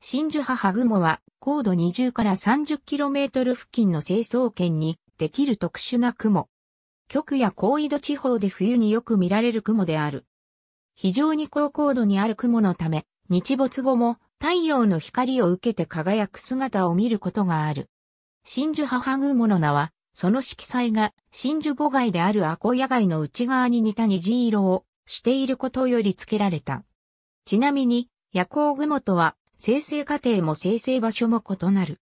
真珠母雲は、高度20から 30km 付近の成層圏にできる特殊な雲。極や高緯度地方で冬によく見られる雲である。非常に高高度にある雲のため、日没後も太陽の光を受けて輝く姿を見ることがある。真珠母雲の名は、その色彩が真珠母外であるアコヤ街の内側に似た虹色をしていることより付けられた。ちなみに、夜行雲とは生成過程も生成場所も異なる。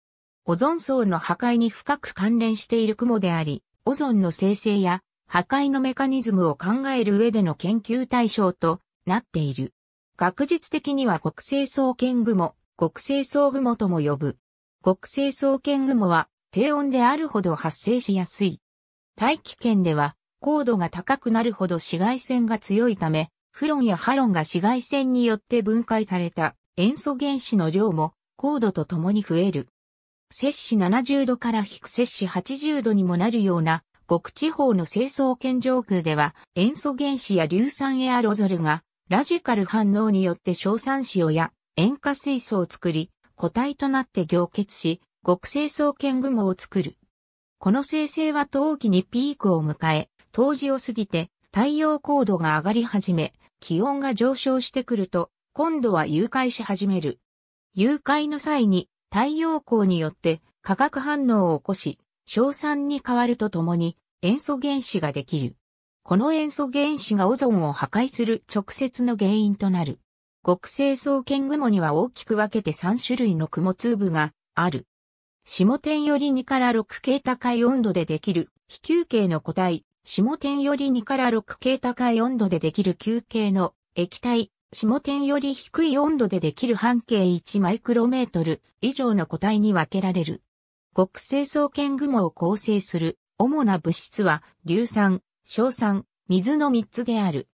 オゾン層の破壊に深く関連している雲であり、オゾンの生成や破壊のメカニズムを考える上での研究対象となっている。学術的には国生層圏雲、国生層雲とも呼ぶ。国生層圏雲は低温であるほど発生しやすい。大気圏では高度が高くなるほど紫外線が強いため、フロンやハロンが紫外線によって分解された塩素原子の量も高度とともに増える。摂氏70度から低摂氏80度にもなるような極地方の清掃圏上空では塩素原子や硫酸エアロゾルがラジカル反応によって硝酸塩や塩化水素を作り固体となって凝結し極清掃圏雲を作る。この生成は冬季にピークを迎え、冬至を過ぎて太陽高度が上がり始め、気温が上昇してくると今度は誘拐し始める。誘拐の際に太陽光によって化学反応を起こし、硝酸に変わるとともに塩素原子ができる。この塩素原子がオゾンを破壊する直接の原因となる。極性創圏雲には大きく分けて3種類の雲粒がある。下点より2から6系高い温度でできる非球形の固体、下点より2から6系高い温度でできる球形の液体、下点より低い温度でできる半径1マイクロメートル以上の個体に分けられる。極性層圏雲を構成する主な物質は硫酸、硝酸、水の3つである。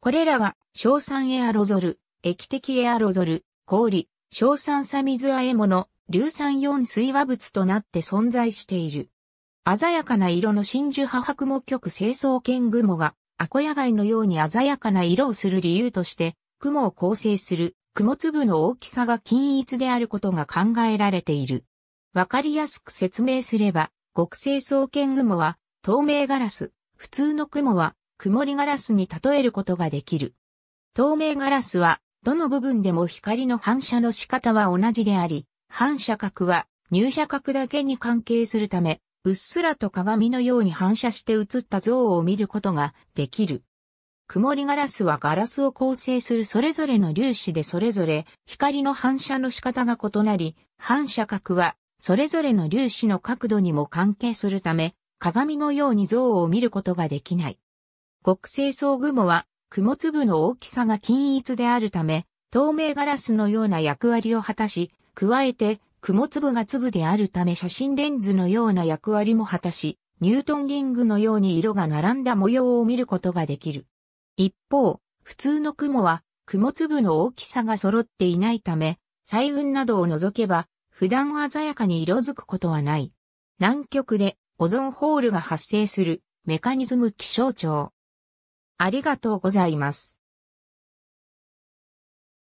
これらが硝酸エアロゾル、液滴エアロゾル、氷、硝酸砂水和え物、硫酸4水和物となって存在している。鮮やかな色の真珠波白も極性層圏雲がアコヤ貝のように鮮やかな色をする理由として雲を構成する雲粒の大きさが均一であることが考えられている。わかりやすく説明すれば、極性双剣雲は透明ガラス、普通の雲は曇りガラスに例えることができる。透明ガラスはどの部分でも光の反射の仕方は同じであり、反射角は入射角だけに関係するため、うっすらと鏡のように反射して映った像を見ることができる。曇りガラスはガラスを構成するそれぞれの粒子でそれぞれ光の反射の仕方が異なり、反射角はそれぞれの粒子の角度にも関係するため、鏡のように像を見ることができない。極性層雲は雲粒の大きさが均一であるため、透明ガラスのような役割を果たし、加えて雲粒が粒であるため写真レンズのような役割も果たし、ニュートンリングのように色が並んだ模様を見ることができる。一方、普通の雲は雲粒の大きさが揃っていないため、彩雲などを除けば、普段鮮やかに色づくことはない。南極でオゾンホールが発生するメカニズム気象庁。ありがとうございます。